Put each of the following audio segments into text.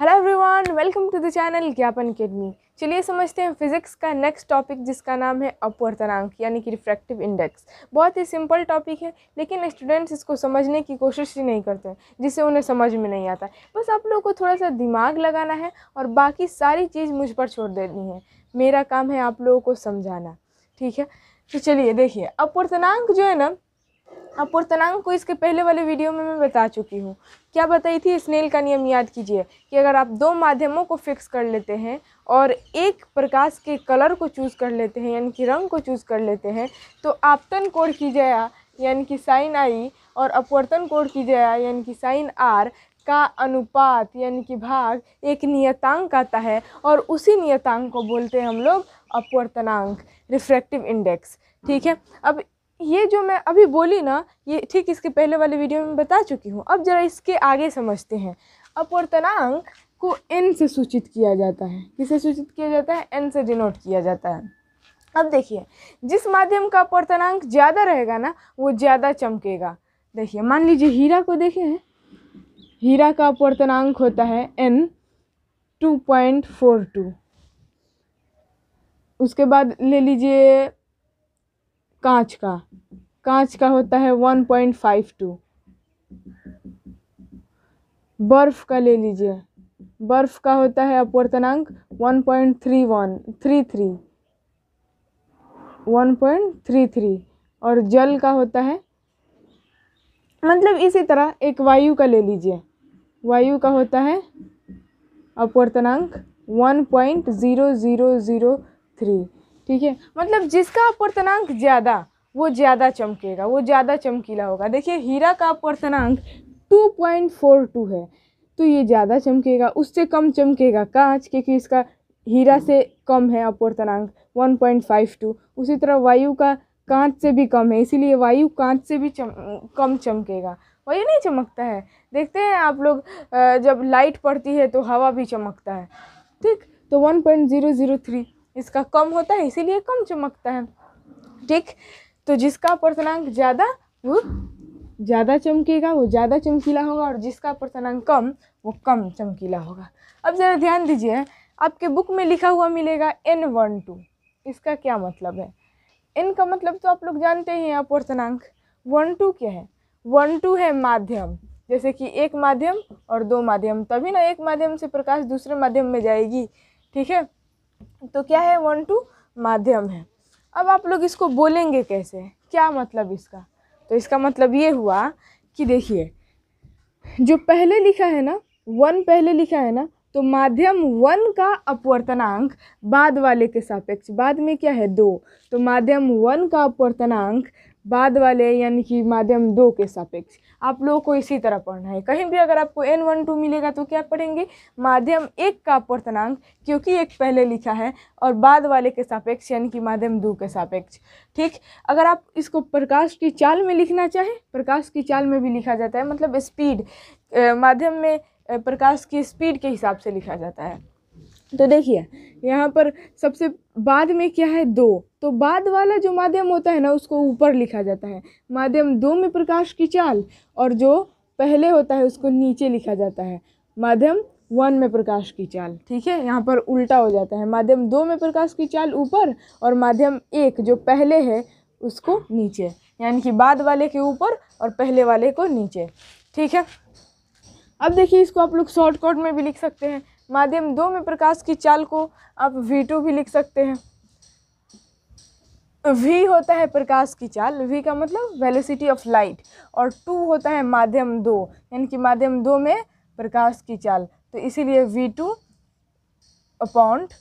hello everyone welcome to the channel Gyapan academy चलिए समझते हैं फिजिक्स का नेक्स्ट टॉपिक जिसका नाम है अपवर्तनांक यानी कि रिफ्रैक्टिव इंडेक्स बहुत ही सिंपल टॉपिक है लेकिन स्टूडेंट्स इसको समझने की कोशिश ही नहीं करते जिससे उन्हें समझ में नहीं आता बस आप लोगों को थोड़ा सा दिमाग लगाना है और बाकी सारी चीज़ मुझ पर छोड़ देनी है मेरा काम है आप लोगों को समझाना ठीक है तो चलिए देखिए अपवर्तनांक जो है ना अपूर्णांक हाँ, को इसके पहले वाले वीडियो में मैं बता चुकी हूँ क्या बताई थी स्नेल का नियम याद कीजिए कि अगर आप दो माध्यमों को फिक्स कर लेते हैं और एक प्रकाश के कलर को चूज़ कर लेते हैं यानी कि रंग को चूज़ कर लेते हैं तो आपतन कोड की जया यानी कि साइन आई और अपवर्तन कोड की जया यानी कि साइन आर का अनुपात यानी कि भाग एक नियतांक आता है और उसी नियतांक को बोलते हैं हम लोग अपवर्तनांक रिफ्रैक्टिव इंडेक्स ठीक है अब ये जो मैं अभी बोली ना ये ठीक इसके पहले वाले वीडियो में बता चुकी हूँ अब जरा इसके आगे समझते हैं अपवर्तनांक को एन से सूचित किया जाता है किसे सूचित किया जाता है एन से डिनोट किया जाता है अब देखिए जिस माध्यम का अपवर्तनांक ज़्यादा रहेगा ना वो ज़्यादा चमकेगा देखिए मान लीजिए हीरा को देखे हैं हीरा का अपवर्तनांक होता है N two point four two उसके बाद ले लीजिए कांच का कांच का होता है वन पॉइंट फाइव टू बर्फ़ का ले लीजिए बर्फ़ का होता है अपवर्तनांक one point three one three three one point three three और जल का होता है मतलब इसी तरह एक वायु का ले लीजिए वायु का होता है अपवर्तनांक one point zero zero zero three ठीक है मतलब जिसका अपवर्तनांक ज़्यादा वो ज़्यादा चमकेगा वो ज़्यादा चमकीला होगा देखिए हीरा का अपवर्तनांक टू पॉइंट फोर टू है तो ये ज़्यादा चमकेगा उससे कम चमकेगा कांच क्योंकि इसका हीरा से कम है अपवर्तनांक वन पॉइंट फाइव टू उसी तरह वायु का कांच से भी कम है इसीलिए वायु कांच से भी चम कम चमकेगा वायु नहीं चमकता है देखते हैं आप लोग जब लाइट पड़ती है तो हवा भी चमकता है ठीक तो one point zero zero three इसका कम होता है इसीलिए कम चमकता है ठीक तो जिसका पर्सनांक ज़्यादा वो ज़्यादा चमकेगा वो ज़्यादा चमकीला होगा और जिसका पर्सनांक कम वो कम चमकीला होगा अब ज़रा ध्यान दीजिए आपके बुक में लिखा हुआ मिलेगा एन वन टू इसका क्या मतलब है एन का मतलब तो आप लोग जानते ही हैं अपर्सनांक वन टू क्या है वन टू है माध्यम जैसे कि एक माध्यम और दो माध्यम तभी ना एक माध्यम से प्रकाश दूसरे माध्यम में जाएगी ठीक है तो क्या है वन टू माध्यम है अब आप लोग इसको बोलेंगे कैसे क्या मतलब इसका तो इसका मतलब ये हुआ कि देखिए जो पहले लिखा है ना वन पहले लिखा है ना तो माध्यम वन का अपवर्तनांक बाद वाले के सापेक्ष बाद में क्या है दो तो माध्यम वन का अपवर्तनांक बाद वाले यानी कि माध्यम दो के सापेक्ष आप लोगों को इसी तरह पढ़ना है कहीं भी अगर आपको एन वन टू मिलेगा तो क्या पढ़ेंगे माध्यम एक का अपवर्तनांक क्योंकि एक पहले लिखा है और बाद वाले के सापेक्ष यानी कि माध्यम दो के सापेक्ष ठीक अगर आप इसको प्रकाश की चाल में लिखना चाहें प्रकाश की चाल में भी लिखा जाता है मतलब स्पीड माध्यम में प्रकाश की स्पीड के हिसाब से लिखा जाता है तो देखिए यहाँ पर सबसे बाद में क्या है दो तो बाद वाला जो माध्यम होता है ना उसको ऊपर लिखा जाता है माध्यम दो में प्रकाश की चाल और जो पहले होता है उसको नीचे लिखा जाता है माध्यम वन में प्रकाश की चाल ठीक है यहाँ पर उल्टा हो जाता है माध्यम दो में प्रकाश की चाल ऊपर और माध्यम एक जो पहले है उसको नीचे यानी कि बाद वाले के ऊपर और पहले वाले को नीचे ठीक है अब देखिए इसको आप लोग शॉर्टकट में भी लिख सकते हैं माध्यम दो में प्रकाश की चाल को आप वी टू भी लिख सकते हैं वी होता है प्रकाश की चाल वी का मतलब वेलोसिटी ऑफ लाइट और टू होता है माध्यम दो यानी कि माध्यम दो में प्रकाश की चाल तो इसीलिए V two upon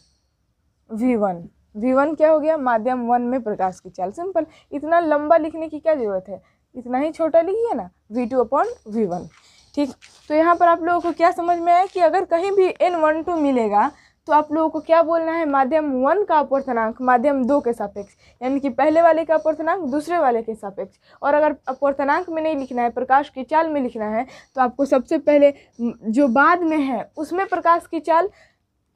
V one V one क्या हो गया माध्यम वन में प्रकाश की चाल सिंपल इतना लंबा लिखने की क्या ज़रूरत है इतना ही छोटा लिखिए ना V two upon V one ठीक तो यहाँ पर आप लोगों को क्या समझ में आया कि अगर कहीं भी एन वन टू मिलेगा तो आप लोगों को क्या बोलना है माध्यम वन का अपवर्तनांक माध्यम दो के सापेक्ष यानी कि पहले वाले का अपवर्तनांक दूसरे वाले के सापेक्ष और अगर अपवर्तनांक में नहीं लिखना है प्रकाश की चाल में लिखना है तो आपको सबसे पहले जो बाद में है उसमें प्रकाश की चाल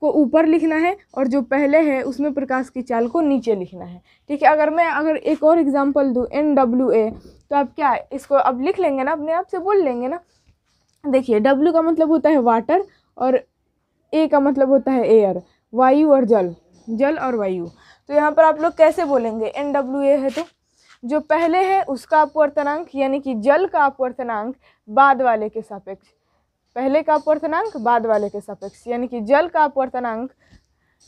को ऊपर लिखना है और जो पहले है उसमें प्रकाश की चाल को नीचे लिखना है ठीक है अगर मैं अगर एक और एग्ज़ाम्पल दूँ एन डब्ल्यू ए तो आप क्या इसको अब लिख लेंगे ना अपने आप से बोल लेंगे ना देखिए डब्ल्यू का मतलब होता है वाटर और ए का मतलब होता है एयर वायु और जल जल और वायु तो यहाँ पर आप लोग कैसे बोलेंगे एन डब्ल्यू ए है तो जो पहले है उसका अपवर्तनांक यानी कि जल का अपवर्तनांक बाद वाले के सापेक्ष पहले का अपवर्तनांक बाद वाले के सापेक्ष यानी कि जल का अपवर्तनांक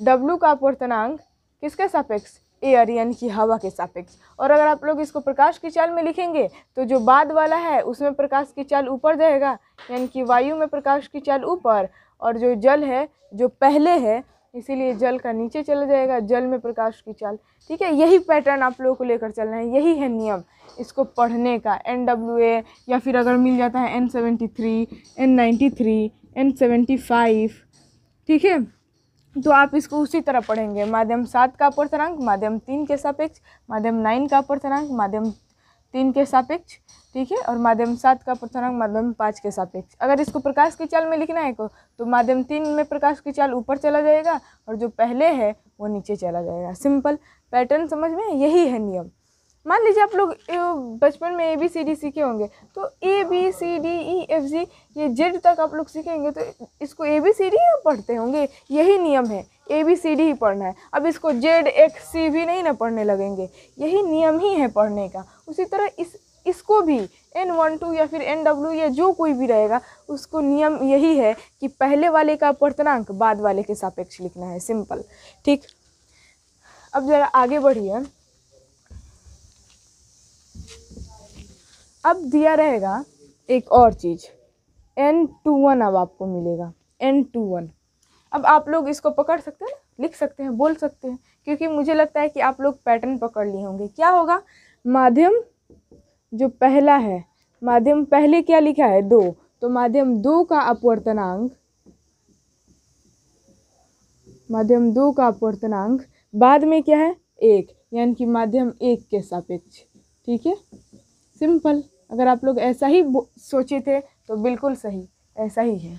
डब्ल्यू का अपवर्तनांक किसके सापेक्ष एयर यानी कि हवा के सापेक्ष और अगर आप लोग इसको प्रकाश की चाल में लिखेंगे तो जो बाद वाला है उसमें प्रकाश की चाल ऊपर जाएगा यानी कि वायु में प्रकाश की चाल ऊपर और जो जल है जो पहले है इसीलिए जल का नीचे चला जाएगा जल में प्रकाश की चाल ठीक है यही पैटर्न आप लोगों को लेकर चलना है यही है नियम इसको पढ़ने का एन डब्ल्यू ए या फिर अगर मिल जाता है N seventy three N ninety three N seventy five ठीक है तो आप इसको उसी तरह पढ़ेंगे माध्यम सात का अपर्थनांक माध्यम तीन के सापेक्ष माध्यम नाइन का अपर्थनांक माध्यम तीन के सापेक्ष ठीक है और माध्यम सात का अपवर्तनांक माध्यम पाँच के सापेक्ष अगर इसको प्रकाश की चाल में लिखना है को तो माध्यम तीन में प्रकाश की चाल ऊपर चला जाएगा और जो पहले है वो नीचे चला जाएगा सिंपल पैटर्न समझ में यही है नियम मान लीजिए आप लोग बचपन में ए बी सी डी सीखे होंगे तो A B C D E F G ये जेड तक आप लोग सीखेंगे तो इसको ए बी सी डी ही पढ़ते होंगे यही नियम है ए बी सी डी ही पढ़ना है अब इसको जेड एक्स सी भी नहीं ना पढ़ने लगेंगे यही नियम ही है पढ़ने का उसी तरह इस इसको भी एन वन टू या फिर एन डब्ल्यू या जो कोई भी रहेगा उसको नियम यही है कि पहले वाले का अपवर्तनांक बाद वाले के सापेक्ष लिखना है सिंपल ठीक अब ज़रा आगे बढ़िए अब दिया रहेगा एक और चीज़ एन टू वन अब आपको मिलेगा एन टू वन अब आप लोग इसको पकड़ सकते हैं लिख सकते हैं बोल सकते हैं क्योंकि मुझे लगता है कि आप लोग पैटर्न पकड़ लिए होंगे क्या होगा माध्यम जो पहला है माध्यम पहले क्या लिखा है दो तो माध्यम दो का अपवर्तनांक माध्यम दो का अपवर्तनांक बाद में क्या है एक यानी कि माध्यम एक के सापेक्ष ठीक है सिंपल अगर आप लोग ऐसा ही सोचे थे तो बिल्कुल सही ऐसा ही है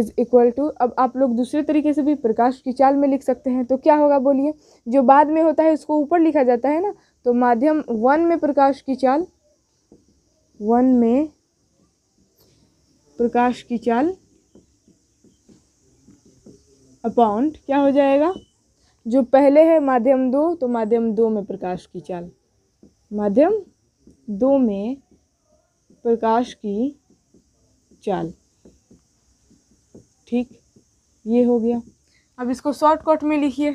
इज़ इक्वल टू अब आप लोग दूसरे तरीके से भी प्रकाश की चाल में लिख सकते हैं तो क्या होगा बोलिए जो बाद में होता है उसको ऊपर लिखा जाता है ना तो माध्यम वन में प्रकाश की चाल वन में प्रकाश की चाल अपाउंट क्या हो जाएगा जो पहले है माध्यम दो तो माध्यम दो में प्रकाश की चाल माध्यम दो में प्रकाश की चाल ठीक ये हो गया अब इसको शॉर्टकट में लिखिए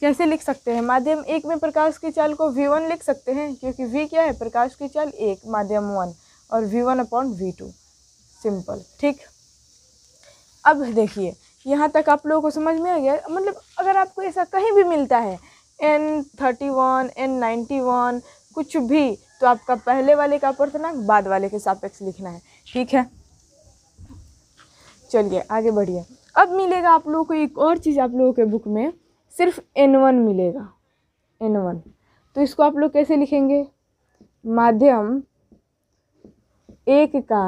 कैसे लिख सकते हैं माध्यम एक में प्रकाश की चाल को वी वन लिख सकते हैं क्योंकि वी क्या है प्रकाश की चाल एक माध्यम वन और V one upon V two simple ठीक अब देखिए यहाँ तक आप लोगों को समझ में आ गया मतलब अगर आपको ऐसा कहीं भी मिलता है N thirty one N ninety one कुछ भी तो आपका पहले वाले का अपवर्तनांक बाद वाले के सापेक्ष लिखना है ठीक है चलिए आगे बढ़िए अब मिलेगा आप लोगों को एक और चीज़ आप लोगों के बुक में सिर्फ एन वन मिलेगा एन वन तो इसको आप लोग कैसे लिखेंगे माध्यम एक का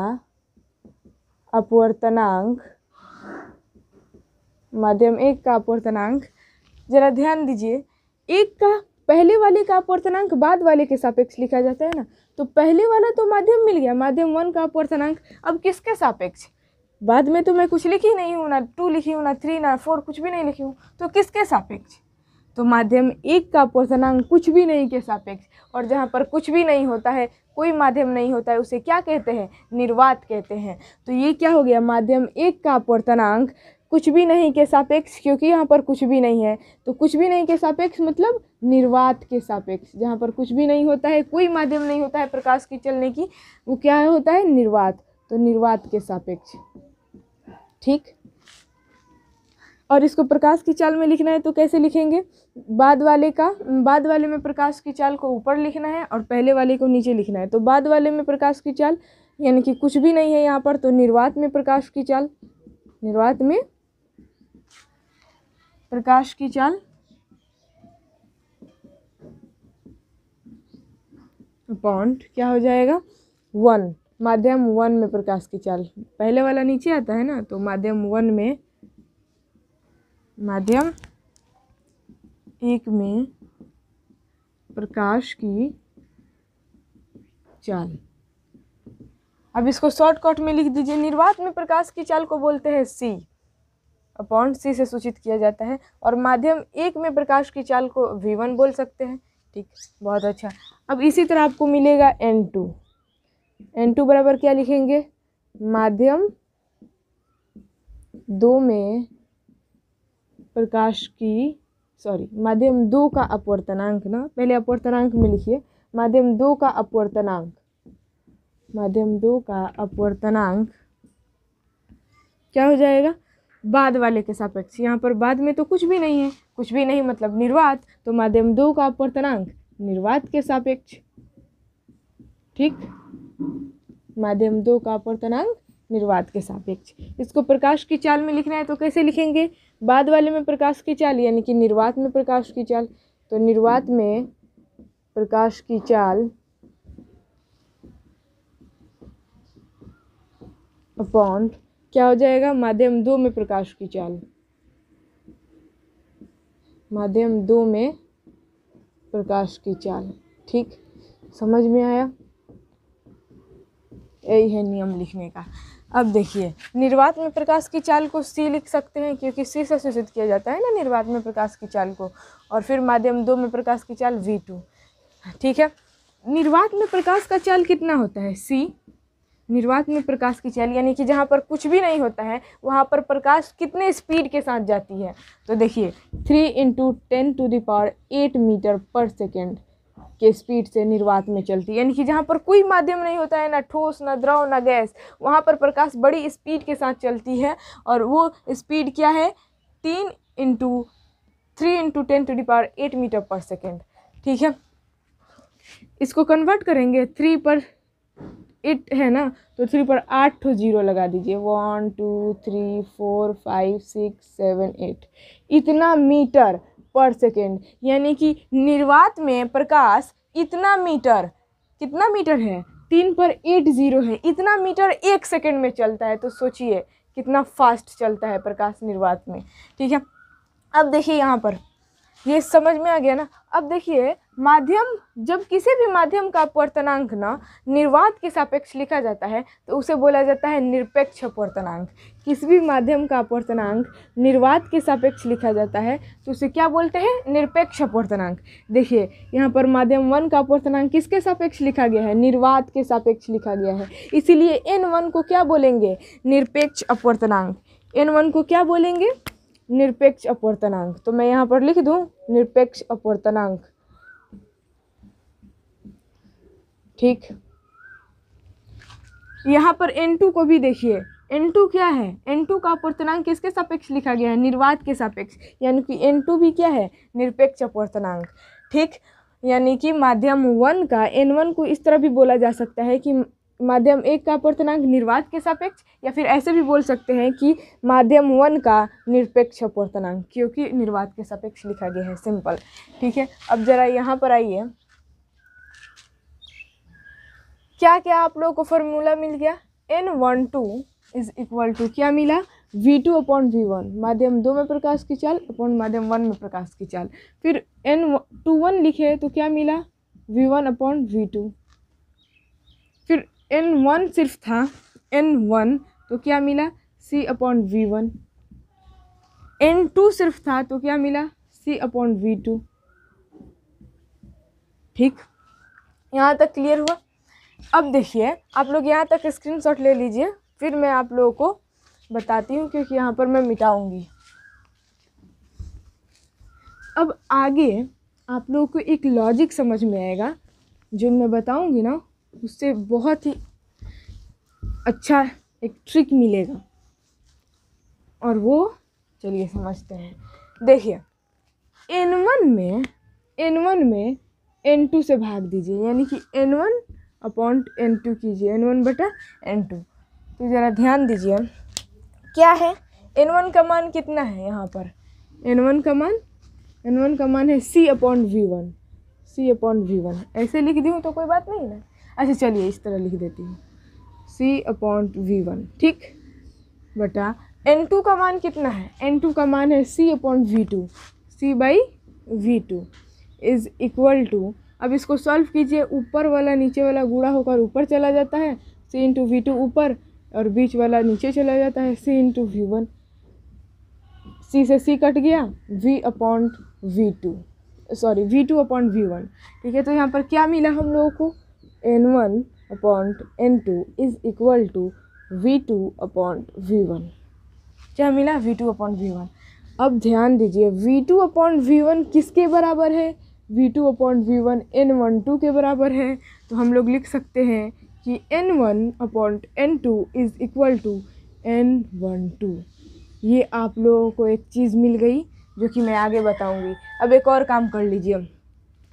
अपवर्तनांक माध्यम एक का अपवर्तनांक जरा ध्यान दीजिए एक का पहले वाले का अपवर्तनांक बाद वाले के सापेक्ष लिखा जाता है ना तो पहले वाला तो माध्यम मिल गया माध्यम वन का अपवर्तनांक अब किसके सापेक्ष बाद में तो मैं कुछ लिखी नहीं हूँ ना टू लिखी हूँ ना थ्री ना फोर कुछ भी नहीं लिखी हूँ तो किसके सापेक्ष तो माध्यम एक का अपवर्तनांक कुछ भी नहीं के सापेक्ष और जहाँ पर कुछ भी नहीं होता है कोई माध्यम नहीं होता है उसे क्या कहते हैं निर्वात कहते हैं तो ये क्या हो गया माध्यम एक का अपवर्तनांक कुछ भी नहीं के सापेक्ष क्योंकि यहाँ पर कुछ भी नहीं है तो कुछ भी नहीं के सापेक्ष मतलब निर्वात के सापेक्ष जहाँ पर कुछ भी नहीं होता है कोई माध्यम नहीं होता है प्रकाश की चलने की वो क्या होता है निर्वात तो निर्वात के सापेक्ष ठीक और इसको प्रकाश की चाल में लिखना है तो कैसे लिखेंगे बाद वाले का बाद वाले में प्रकाश की चाल को ऊपर लिखना है और पहले वाले को नीचे लिखना है तो बाद वाले में प्रकाश की चाल यानी कि कुछ भी नहीं है यहाँ पर तो निर्वात में प्रकाश की चाल निर्वात में प्रकाश की चाल पॉन्ट क्या हो जाएगा वन माध्यम वन में प्रकाश की चाल पहले वाला नीचे आता है ना तो माध्यम वन में माध्यम एक में प्रकाश की चाल अब इसको शॉर्टकट में लिख दीजिए निर्वात में प्रकाश की चाल को बोलते हैं सी अपॉन सी से सूचित किया जाता है और माध्यम एक में प्रकाश की चाल को वी वन बोल सकते हैं ठीक बहुत अच्छा अब इसी तरह आपको मिलेगा एन टू एन टू बराबर क्या लिखेंगे माध्यम दो में प्रकाश की सॉरी माध्यम दो का अपवर्तनांक ना पहले अपवर्तनांक में लिखिए माध्यम दो का अपवर्तनांक माध्यम दो का अपवर्तनांक क्या हो जाएगा बाद वाले के सापेक्ष यहाँ पर बाद में तो कुछ भी नहीं है कुछ भी नहीं मतलब निर्वात तो माध्यम दो का अपवर्तनांक निर्वात के सापेक्ष ठीक माध्यम दो का अपवर्तनांक निर्वात के सापेक्ष इसको प्रकाश की चाल में लिखना है तो कैसे लिखेंगे बाद वाले में प्रकाश की चाल यानी कि निर्वात में प्रकाश की चाल तो निर्वात में प्रकाश की चाल अपॉन क्या हो जाएगा माध्यम दो में प्रकाश की चाल माध्यम दो में प्रकाश की चाल ठीक समझ में आया यही है नियम लिखने का अब देखिए निर्वात में प्रकाश की चाल को सी लिख सकते हैं क्योंकि सी से सूचित किया जाता है ना निर्वात में प्रकाश की चाल को और फिर माध्यम दो में प्रकाश की चाल वी टू ठीक है निर्वात में प्रकाश का चाल कितना होता है सी निर्वात में प्रकाश की चाल यानी कि जहाँ पर कुछ भी नहीं होता है वहाँ पर प्रकाश कितने स्पीड के साथ जाती है तो देखिए three into ten to the power eight metre per second के स्पीड से निर्वात में चलती है यानी कि जहाँ पर कोई माध्यम नहीं होता है ना ठोस ना द्रव ना गैस वहाँ पर प्रकाश बड़ी स्पीड के साथ चलती है और वो स्पीड क्या है तीन into three into ten to the power eight metre per second ठीक है इसको कन्वर्ट करेंगे थ्री पर इट है ना तो थ्री पर आठ ठो तो जीरो लगा दीजिए one two three four five six seven eight इतना मीटर पर सेकेंड यानी कि निर्वात में प्रकाश इतना मीटर कितना मीटर है तीन पर एट ज़ीरो है इतना मीटर एक सेकेंड में चलता है तो सोचिए कितना फास्ट चलता है प्रकाश निर्वात में ठीक है अब देखिए यहाँ पर ये समझ में आ गया ना अब देखिए माध्यम जब किसी भी माध्यम का अपवर्तनांक ना निर्वात के सापेक्ष लिखा जाता है तो उसे बोला जाता है निरपेक्ष अपवर्तनांक किसी भी माध्यम का अपवर्तनांक निर्वात के सापेक्ष लिखा जाता है तो उसे क्या बोलते हैं निरपेक्ष अपवर्तनांक देखिए यहाँ पर माध्यम वन का अपवर्तनांक किसके सापेक्ष लिखा गया है निर्वात के सापेक्ष लिखा गया है इसीलिए एन वन को क्या बोलेंगे निरपेक्ष अपवर्तनांक एन वन को क्या बोलेंगे निरपेक्ष अपवर्तनांक तो मैं यहाँ पर लिख दूँ निरपेक्ष अपवर्तनांक ठीक यहाँ पर N2 को भी देखिए N2 क्या है N2 का अपवर्तनांक किसके सापेक्ष लिखा गया है निर्वात के सापेक्ष यानी कि N2 भी क्या है निरपेक्ष अपवर्तनांक ठीक यानी कि माध्यम वन का एन वन को इस तरह भी बोला जा सकता है कि माध्यम एक का अपवर्तनांक निर्वात के सापेक्ष या फिर ऐसे भी बोल सकते हैं कि माध्यम वन का निरपेक्ष अपवर्तनांक क्योंकि निर्वात के सापेक्ष लिखा गया है सिंपल ठीक है अब ज़रा यहाँ पर आइए क्या क्या आप लोगों को फॉर्मूला मिल गया N one two is equal to क्या मिला V two upon V one माध्यम दो में प्रकाश की चाल अपॉन माध्यम वन में प्रकाश की चाल फिर एन टू वन लिखे तो क्या मिला V one upon V two फिर एन वन सिर्फ था एन वन तो क्या मिला C upon V one N two सिर्फ था तो क्या मिला सी अपॉन वी टू ठीक यहाँ तक क्लियर हुआ अब देखिए आप लोग यहाँ तक स्क्रीनशॉट ले लीजिए फिर मैं आप लोगों को बताती हूँ क्योंकि यहाँ पर मैं मिटाऊँगी अब आगे आप लोगों को एक लॉजिक समझ में आएगा जो मैं बताऊँगी ना उससे बहुत ही अच्छा एक ट्रिक मिलेगा और वो चलिए समझते हैं देखिए एन वन में एन वन में एन टू से भाग दीजिए यानी कि N one upon N two कीजिए एन वन बटा एन टू तो ज़रा ध्यान दीजिए क्या है एन वन का मान कितना है यहाँ पर एन वन का मान एन वन का मान है C upon V one C upon V one ऐसे लिख दी हूँ तो कोई बात नहीं ना अच्छा चलिए इस तरह लिख देती हूँ सी अपॉन वी वन ठीक बटा एन टू का मान कितना है एन टू का मान है C upon V two C by V two is equal to अब इसको सॉल्व कीजिए ऊपर वाला नीचे वाला गुड़ा होकर ऊपर चला जाता है सी इंटू वी टू ऊपर और बीच वाला नीचे चला जाता है C into V one C से सी कट गया V upon V two sorry V two upon V one ठीक है तो यहाँ पर क्या मिला हम लोगों को N n1 upon two is equal to V two upon V one क्या मिला V two upon V one अब ध्यान दीजिए V two upon V one किसके बराबर है V two upon V one N one two के बराबर है तो हम लोग लिख सकते हैं कि N one upon N two is equal to N one two ये आप लोगों को एक चीज़ मिल गई जो कि मैं आगे बताऊंगी अब एक और काम कर लीजिए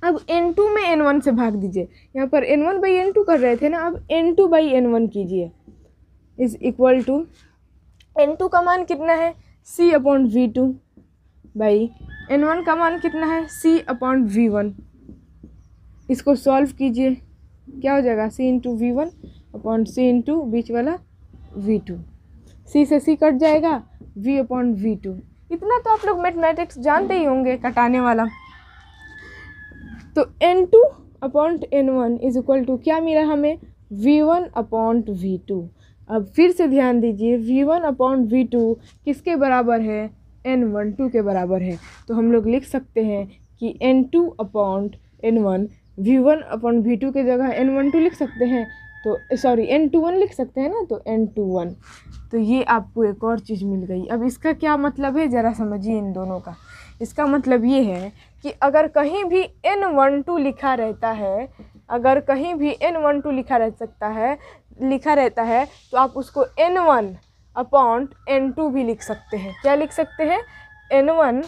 अब एन टू में एन वन से भाग दीजिए यहाँ पर N one by N two कर रहे थे ना अब N two by N one कीजिए is equal to N two का मान कितना है C upon V two by N one का मान कितना है सी अपॉन वी वन इसको सॉल्व कीजिए क्या हो जाएगा C into V one upon C into बीच वाला वी टू सी से सी कट जाएगा वी अपॉन वी टू इतना तो आप लोग मैथमेटिक्स जानते ही होंगे कटाने वाला तो N two upon N one is equal to क्या मिला हमें V one upon V two अब फिर से ध्यान दीजिए V one upon V two किसके बराबर है एन वन टू के बराबर है तो हम लोग लिख सकते हैं कि N two upon N one V one upon V two के जगह एन वन टू लिख सकते हैं तो सॉरी एन टू वन लिख सकते हैं ना तो एन टू वन तो ये आपको एक और चीज़ मिल गई अब इसका क्या मतलब है ज़रा समझिए इन दोनों का इसका मतलब ये है कि अगर कहीं भी एन वन टू लिखा रहता है अगर कहीं भी एन वन टू लिखा रह सकता है लिखा रहता है तो आप उसको N one upon N two भी लिख सकते हैं क्या लिख सकते हैं N one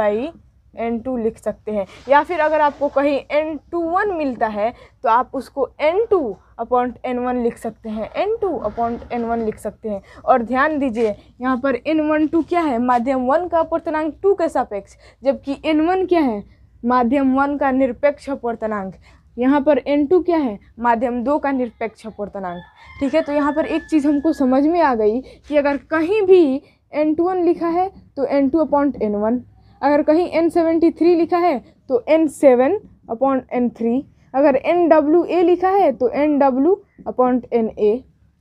by N two लिख सकते हैं या फिर अगर आपको कहीं एन टू वन मिलता है तो आप उसको N two upon N one लिख सकते हैं N two upon N one लिख सकते हैं और ध्यान दीजिए यहाँ पर एन वन टू क्या है माध्यम वन का अपर्तनांक टू के सापेक्ष जबकि एन वन क्या है माध्यम वन का निरपेक्ष अपर्तनांक यहाँ पर एन टू क्या है माध्यम दो का निरपेक्ष अपर्तनांक ठीक है तो यहाँ पर एक चीज़ हमको समझ में आ गई कि अगर कहीं भी एन टू वन लिखा है तो एन टू अपॉइंट वन अगर कहीं एन सेवेंटी थ्री लिखा है तो N seven upon N three अगर एन डब्ल्यू ए लिखा है तो N W upon N A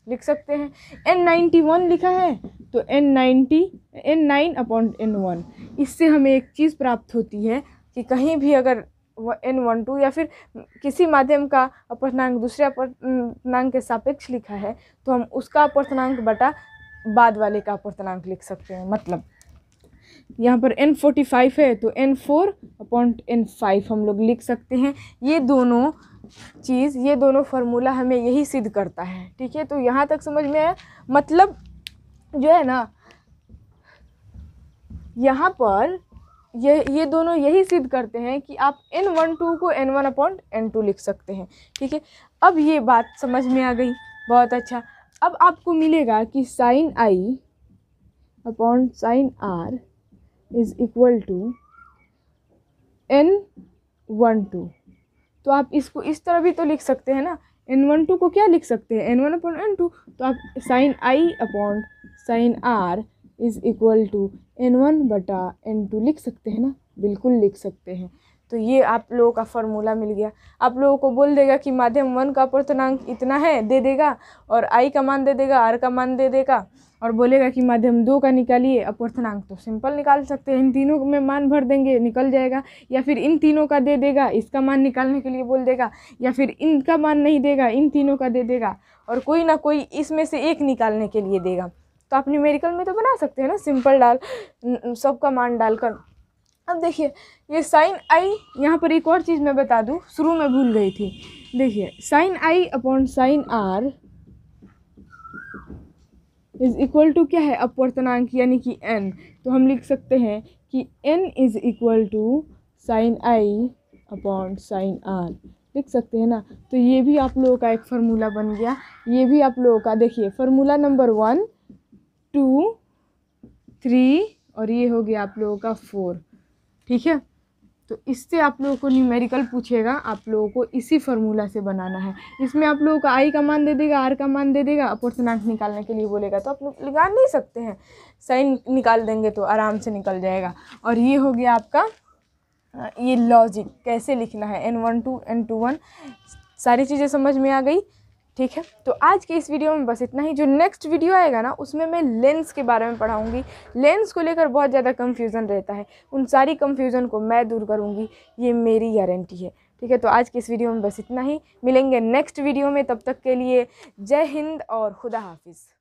लिख सकते हैं एन नाइन्टी वन लिखा है तो N ninety N nine upon N one इससे हमें एक चीज़ प्राप्त होती है कि कहीं भी अगर एन वन टू या फिर किसी माध्यम का अपर्थनांक दूसरे अपर्थनांक के सापेक्ष लिखा है तो हम उसका अपर्थनांक बटा बाद वाले का अपर्थनांक लिख सकते हैं मतलब यहाँ पर एन फोर्टी फाइव है तो n four upon n five हम लोग लिख सकते हैं ये दोनों चीज़ ये दोनों फार्मूला हमें यही सिद्ध करता है ठीक है तो यहाँ तक समझ में आया मतलब जो है ना यहाँ पर ये ये दोनों यही सिद्ध करते हैं कि आप एन वन टू को n one upon N two लिख सकते हैं ठीक है अब ये बात समझ में आ गई बहुत अच्छा अब आपको मिलेगा कि sine i upon sine r is equal to N one two तो आप इसको इस तरह भी तो लिख सकते हैं ना एन वन टू को क्या लिख सकते हैं N one upon N two तो आप sine i upon sine r is equal to N one बटा एन टू लिख सकते हैं ना बिल्कुल लिख सकते हैं तो ये आप लोगों का फॉर्मूला मिल गया आप लोगों को बोल देगा कि माध्यम वन का अपर्तनांक इतना है दे देगा और आई का मान दे देगा आर का मान दे देगा और बोलेगा कि माध्यम दो का निकालिए अपवर्तनांक तो सिंपल निकाल सकते हैं इन तीनों में मान भर देंगे निकल जाएगा या फिर इन तीनों का दे देगा इसका मान निकालने के लिए बोल देगा या फिर इनका मान नहीं देगा इन तीनों का दे देगा और कोई ना कोई इसमें से एक निकालने के लिए देगा तो आप न्यूमेरिकल में तो बना सकते हैं ना सिंपल डाल सबका मान डालकर अब देखिए ये साइन आई यहाँ पर एक और चीज़ मैं बता दूँ शुरू में भूल गई थी देखिए sine i upon sine r is equal to क्या है अपवर्तनांक यानी कि एन तो हम लिख सकते हैं कि n is equal to sine i upon sine r लिख सकते हैं ना तो ये भी आप लोगों का एक फार्मूला बन गया ये भी आप लोगों का देखिए formula number one two three और ये हो गया आप लोगों का फोर ठीक है तो इससे आप लोगों को न्यूमेरिकल पूछेगा आप लोगों को इसी फार्मूला से बनाना है इसमें आप लोगों को आई का मान दे देगा आर का मान दे देगा अपोर्सनाक निकालने के लिए बोलेगा तो आप लोग निकाल नहीं सकते हैं साइन निकाल देंगे तो आराम से निकल जाएगा और ये हो गया आपका ये लॉजिक कैसे लिखना है n one two N two one सारी चीज़ें समझ में आ गई ठीक है तो आज के इस वीडियो में बस इतना ही जो नेक्स्ट वीडियो आएगा ना उसमें मैं लेंस के बारे में पढ़ाऊँगी लेंस को लेकर बहुत ज़्यादा कन्फ्यूज़न रहता है उन सारी कंफ्यूज़न को मैं दूर करूँगी ये मेरी गारंटी है ठीक है तो आज के इस वीडियो में बस इतना ही मिलेंगे नेक्स्ट वीडियो में तब तक के लिए जय हिंद और खुदा हाफिज़